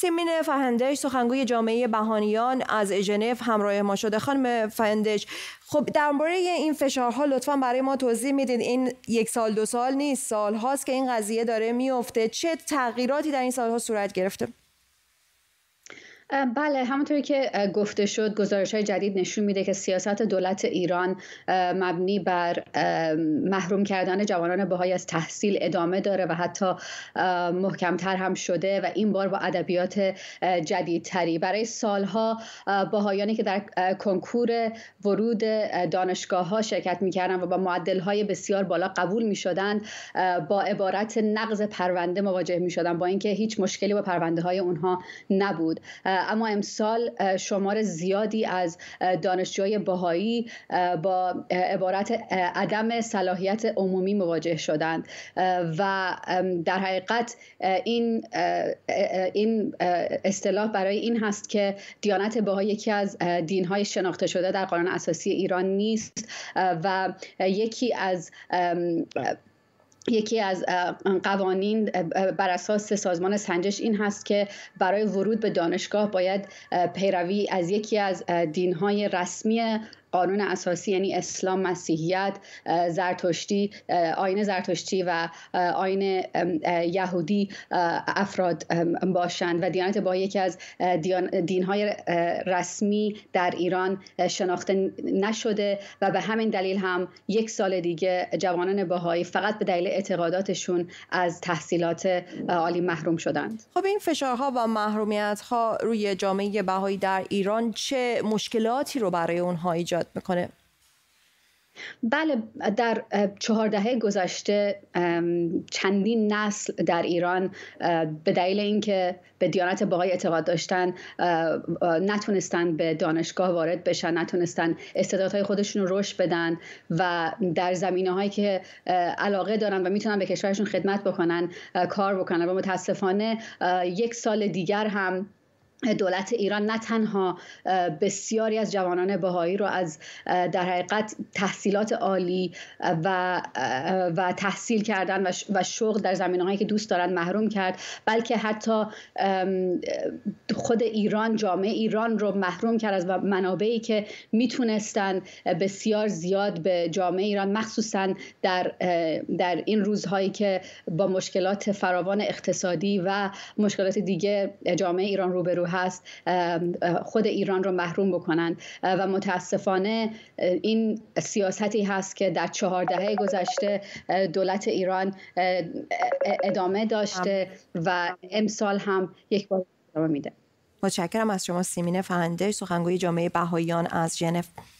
سیمین فهندش سخنگوی جامعه بهانیان از ژنو همراه ما شده خانم فهندش خب درباره این فشارها لطفا برای ما توضیح میدید این یک سال دو سال نیست سال هاست که این قضیه داره میفته چه تغییراتی در این سالها صورت گرفته بله همونطوری که گفته شد گزارش های جدید نشون میده که سیاست دولت ایران مبنی بر محروم کردن جوانان بهایی از تحصیل ادامه داره و حتی محکمتر هم شده و این بار با ادبیات جدیدتری برای سالها بهایانی که در کنکور ورود دانشگاه ها شرکت میکردن و با معدل های بسیار بالا قبول میشدن با عبارت نقض پرونده مواجه میشدن با اینکه هیچ مشکلی با پرونده های اونها نبود اما امسال شمار زیادی از دانشجوی بهایی با عبارت عدم صلاحیت عمومی مواجه شدند و در حقیقت این این اصطلاح برای این هست که دیانت بهایی یکی از دینهای شناخته شده در قانون اساسی ایران نیست و یکی از یکی از قوانین بر اساس سازمان سنجش این هست که برای ورود به دانشگاه باید پیروی از یکی از دینهای رسمی قانون اساسی یعنی اسلام مسیحیت زرتشتی آین زرتشتی و آین یهودی افراد باشند و دیانت با یکی از دینهای رسمی در ایران شناخته نشده و به همین دلیل هم یک سال دیگه جوانان باهایی فقط به دلیل اعتقاداتشون از تحصیلات عالی محروم شدند خب این فشارها و محرومیت ها روی جامعه بهایی در ایران چه مشکلاتی رو برای اونها ایجاد ایجاد بله در چهار گذشته چندین نسل در ایران به دلیل اینکه به دیانت باهای اعتقاد داشتن نتونستن به دانشگاه وارد بشن نتونستن استعدادهای خودشون رو رشد بدن و در زمینه هایی که علاقه دارن و میتونن به کشورشون خدمت بکنن کار بکنن و متاسفانه یک سال دیگر هم دولت ایران نه تنها بسیاری از جوانان بهایی رو از در حقیقت تحصیلات عالی و و تحصیل کردن و شغل در زمینه هایی که دوست دارن محروم کرد بلکه حتی خود ایران جامعه ایران رو محروم کرد از منابعی که میتونستن بسیار زیاد به جامعه ایران مخصوصا در در این روزهایی که با مشکلات فراوان اقتصادی و مشکلات دیگه جامعه ایران رو هست خود ایران رو محروم بکنند و متاسفانه این سیاستی هست که در چهار دهه گذشته دولت ایران ادامه داشته و امسال هم یک بار ادامه میده متشکرم از شما سیمین فهندش سخنگوی جامعه بهاییان از ژنو